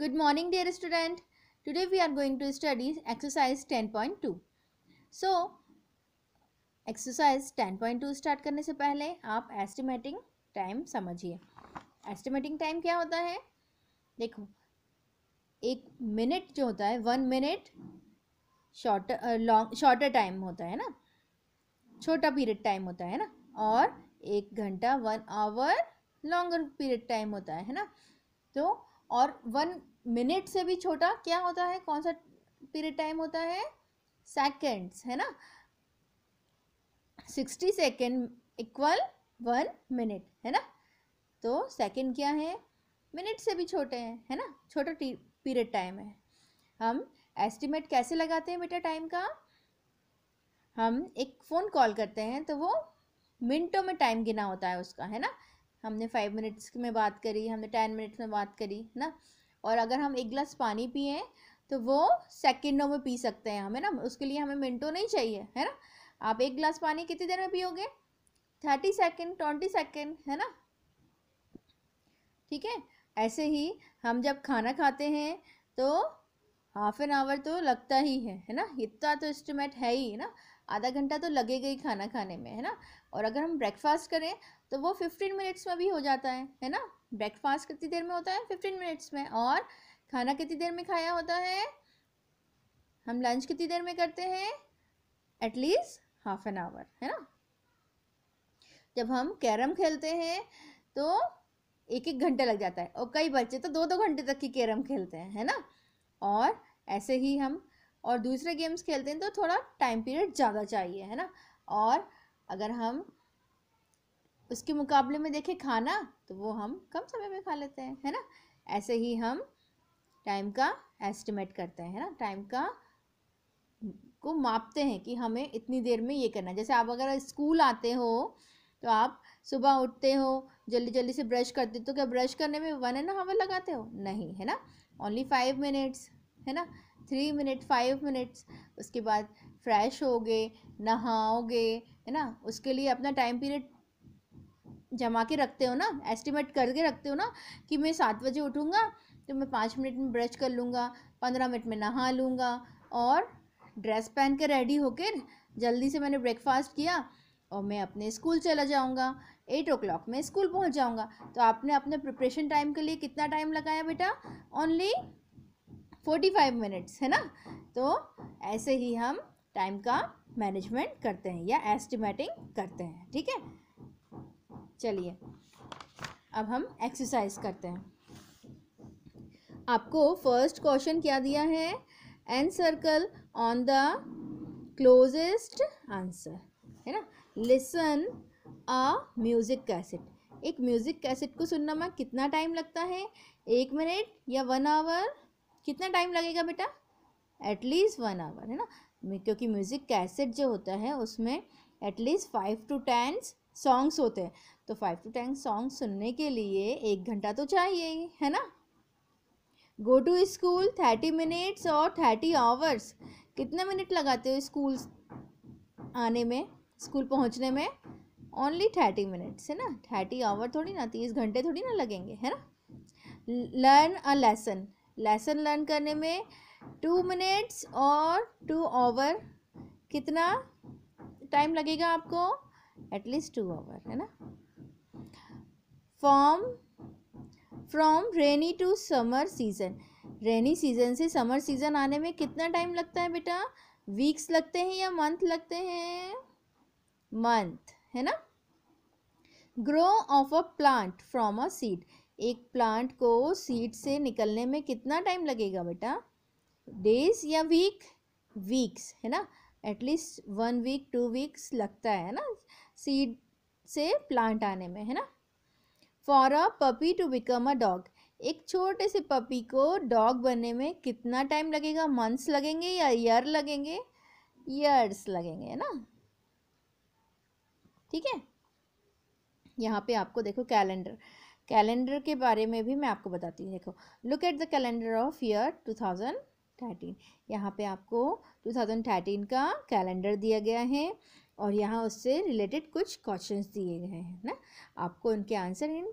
Good morning dear student. Today we are going to study exercise 10.2. So exercise 10.2 start करने से पहले आप estimating time समझिए Estimating time क्या होता है देखो एक मिनट जो होता है one minute shorter long shorter time होता है ना छोटा पीरियड टाइम होता है ना और एक घंटा one hour longer period time होता है ना तो और वन मिनट से भी छोटा क्या होता है कौन सा पीरियड टाइम होता है सेकेंड्स है ना sixty second equal one minute है ना तो सेकेंड क्या है मिनट से भी छोटे हैं है ना छोटा पीरियड टाइम है हम एस्टिमेट कैसे लगाते हैं बेटा टाइम का हम एक फ़ोन कॉल करते हैं तो वो मिनटों में टाइम गिना होता है उसका है ना हमने फाइव मिनट्स में बात करी हमने टेन मिनट्स में बात करी है ना और अगर हम एक गिलास पानी पिए तो वो सेकेंडों में पी सकते हैं हमें ना उसके लिए हमें मिनटों नहीं चाहिए है ना आप एक गिलास पानी कितनी देर में पियोगे थर्टी सेकेंड ट्वेंटी सेकेंड है ना ठीक है ऐसे ही हम जब खाना खाते हैं तो हाफ एन आवर तो लगता ही है है ना इतना तो एस्टिमेट है ही है ना आधा घंटा तो लगेगा ही खाना खाने में है ना और अगर हम ब्रेकफास्ट करें तो वो फिफ्टीन मिनट्स में भी हो जाता है है ना ब्रेकफास्ट कितनी देर में होता है फिफ्टीन मिनट्स में और खाना कितनी देर में खाया होता है हम लंच कितनी देर में करते हैं एटलीस्ट हाफ एन आवर है ना जब हम कैरम खेलते हैं तो एक एक घंटे लग जाता है और कई बच्चे तो दो दो घंटे तक की कैरम खेलते हैं है ना और ऐसे ही हम और दूसरे गेम्स खेलते हैं तो थोड़ा टाइम पीरियड ज़्यादा चाहिए है ना और अगर हम उसके मुकाबले में देखें खाना तो वो हम कम समय में खा लेते हैं है ना ऐसे ही हम टाइम का एस्टिमेट करते हैं है ना टाइम का को मापते हैं कि हमें इतनी देर में ये करना है जैसे आप अगर स्कूल आते हो तो आप सुबह उठते हो जल्दी जल्दी से ब्रश करते हो तो क्या ब्रश करने में वन एंड हावर लगाते हो नहीं है ना ओनली फाइव मिनट्स है ना थ्री मिनट फाइव मिनट्स उसके बाद फ्रेश होगे नहाओगे है ना उसके लिए अपना टाइम पीरियड जमा के रखते हो ना एस्टिमेट करके रखते हो ना कि मैं सात बजे उठूँगा तो मैं पाँच मिनट में ब्रश कर लूँगा पंद्रह मिनट में नहा लूँगा और ड्रेस पहन के रेडी होकर जल्दी से मैंने ब्रेकफास्ट किया और मैं अपने स्कूल चला जाऊँगा एट ओ क्लॉक में स्कूल पहुँच जाऊँगा तो आपने अपने प्रिपरेशन टाइम के लिए कितना टाइम लगाया बेटा ओनली फोर्टी फाइव मिनट्स है ना तो ऐसे ही हम टाइम का मैनेजमेंट करते हैं या एस्टिमेटिंग करते हैं ठीक है चलिए अब हम एक्सरसाइज करते हैं आपको फर्स्ट क्वेश्चन क्या दिया है encircle on the closest answer है ना लिसन अ म्यूज़िक कैसेट एक म्यूज़िक कैसेट को सुनना में कितना टाइम लगता है एक मिनट या वन आवर कितना टाइम लगेगा बेटा एटलीस्ट वन आवर है ना क्योंकि म्यूज़िक कैसेट जो होता है उसमें at least five to ten songs होते हैं तो फाइव टू टेन सॉन्ग सुनने के लिए एक घंटा तो चाहिए है ना go to school thirty minutes और थर्टी आवर्स कितने मिनट लगाते हो स्कूल आने में स्कूल पहुंचने में ओनली थर्टी मिनट्स है ना थर्टी आवर थोड़ी ना तीस घंटे थोड़ी ना लगेंगे है ना learn a lesson lesson learn करने में टू मिनट्स और टू आवर कितना टाइम लगेगा आपको एटलीस्ट टू आवर है ना form from rainy to summer season rainy season से समर सीज़न आने में कितना टाइम लगता है बेटा वीक्स लगते हैं या मंथ लगते हैं मंथ है ना grow of a plant from a seed एक प्लांट को सीड से निकलने में कितना टाइम लगेगा बेटा डेज या वीक वीक्स है ना at least one week two weeks लगता है ना सीड से प्लांट आने में है ना for a puppy to become a dog एक छोटे से पपी को डॉग बनने में कितना टाइम लगेगा मंथ्स लगेंगे या ईयर लगेंगे ईयर्स लगेंगे है ना ठीक है यहाँ पे आपको देखो कैलेंडर कैलेंडर के बारे में भी मैं आपको बताती हूँ देखो look at the calendar of year two thousand thirteen यहाँ पर आपको टू थाउजेंड थर्टीन का कैलेंडर दिया गया है और यहाँ उससे रिलेटेड कुछ क्वेश्चन दिए गए हैं ना आपको उनके आंसर इन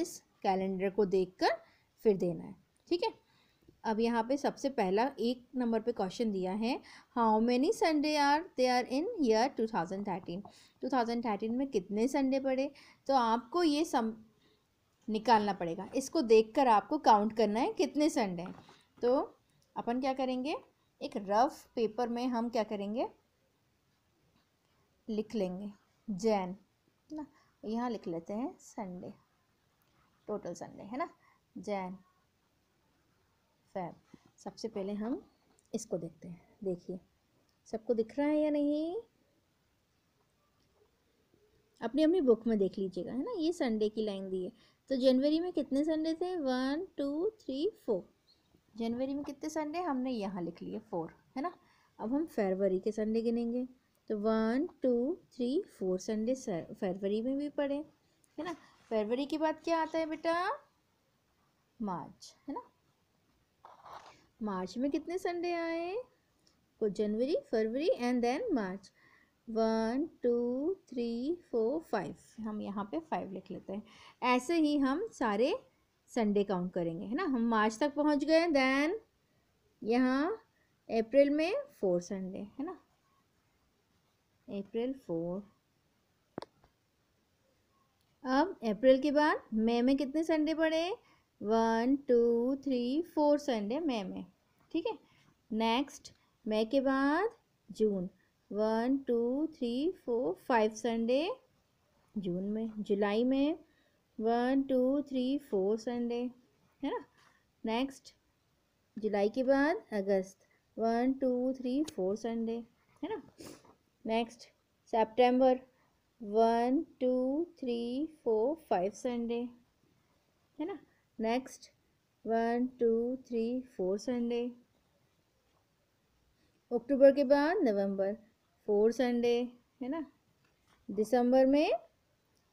इस कैलेंडर को देख कर फिर देना है ठीक है अब यहाँ पे सबसे पहला एक नंबर पे क्वेश्चन दिया है how many Sunday are there are in year two two thousand thirteen thousand thirteen में कितने संडे पड़े तो आपको ये सम निकालना पड़ेगा इसको देखकर आपको काउंट करना है कितने संडे हैं तो अपन क्या करेंगे एक रफ पेपर में हम क्या करेंगे लिख लेंगे जैन ना यहाँ लिख लेते हैं संडे टोटल संडे है ना जैन फैब सबसे पहले हम इसको देखते हैं देखिए सबको दिख रहा है या नहीं अपनी अपनी बुक में देख लीजिएगा है ना ये संडे की लाइन दी है तो जनवरी में कितने संडे थे वन टू थ्री फोर जनवरी में कितने संडे हमने यहाँ लिख लिए फोर है ना अब हम फरवरी के संडे गिनेंगे तो one two three four Sunday फरवरी में भी पढ़े है ना फरवरी के बाद क्या आता है बेटा मार्च है ना मार्च में कितने संडे आए को January February and then March one two three four five हम यहाँ पे फाइव लिख लेते हैं ऐसे ही हम सारे संडे काउंट करेंगे है ना हम मार्च तक पहुँच गए देन यहाँ अप्रैल में फोर संडे है ना अप्रैल फोर अब अप्रैल के बाद मई में कितने संडे पड़े one two three four Sunday मई में ठीक है नेक्स्ट मई के बाद जून one two three four five Sunday जून में जुलाई में one two three four Sunday है ना नेक्स्ट जुलाई के बाद अगस्त one two three four Sunday है ना next September one two three four five Sunday है ना next one two three four Sunday अक्टूबर के बाद नवंबर फोर संडे है ना दिसंबर में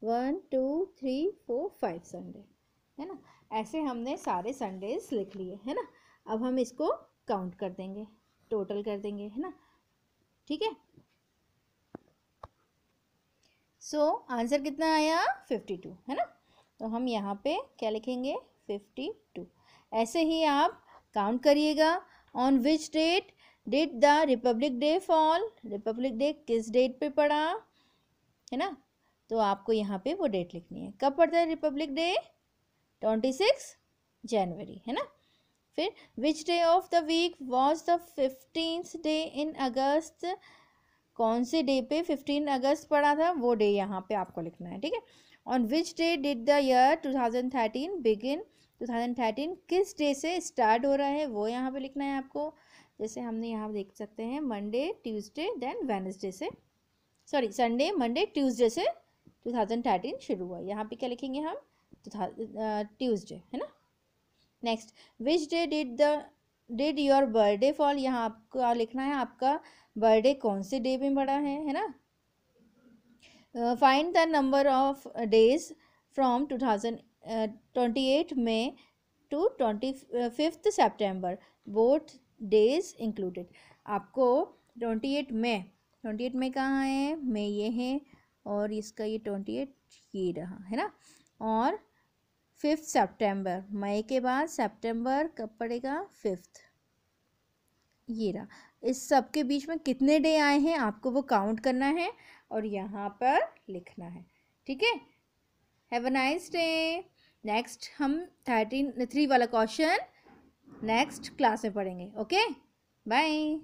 one two three four five Sunday है ना ऐसे हमने सारे संडेज लिख लिए है ना अब हम इसको काउंट कर देंगे टोटल कर देंगे है ना ठीक है सो so, आंसर कितना आया फिफ्टी टू है ना तो हम यहाँ पे क्या लिखेंगे फिफ्टी टू ऐसे ही आप काउंट करिएगा on which date did the republic day fall republic day किस डेट पे पड़ा है ना तो आपको यहाँ पे वो डेट लिखनी है कब पड़ता है रिपब्लिक डे ट्वेंटी सिक्स जनवरी है ना फिर which day of the week was the fifteenth day in August कौन से डे पे फिफ्टीन अगस्त पड़ा था वो डे यहाँ पे आपको लिखना है ठीक है on which day did the year two thousand thirteen begin two thousand thirteen किस डे से स्टार्ट हो रहा है वो यहाँ पे लिखना है आपको जैसे हमने यहाँ देख सकते हैं मंडे ट्यूसडे देन वेनसडे से सॉरी संडे मंडे ट्यूसडे से 2013 शुरू हुआ यहाँ पे क्या लिखेंगे हम ट्यूसडे uh, है ना next which day did the did your birthday fall यहाँ आपको लिखना है आपका बर्थडे कौन से डे में बड़ा है है ना find the number of days from two thousand twenty eight May to twenty fifth September both days included आपको ट्वेंटी एट मई ट्वेंटी एट में कहाँ है मई ये है और इसका ये ट्वेंटी एट ये रहा है ना और फिफ्थ सेप्टेम्बर मई के बाद सेप्टेम्बर कब पड़ेगा फिफ्थ ये रहा इस सब के बीच में कितने डे आए हैं आपको वो काउंट करना है और यहाँ पर लिखना है ठीक है have a nice day next हम थर्टीन थ्री वाला क्वेश्चन नेक्स्ट क्लास में पढ़ेंगे ओके बाय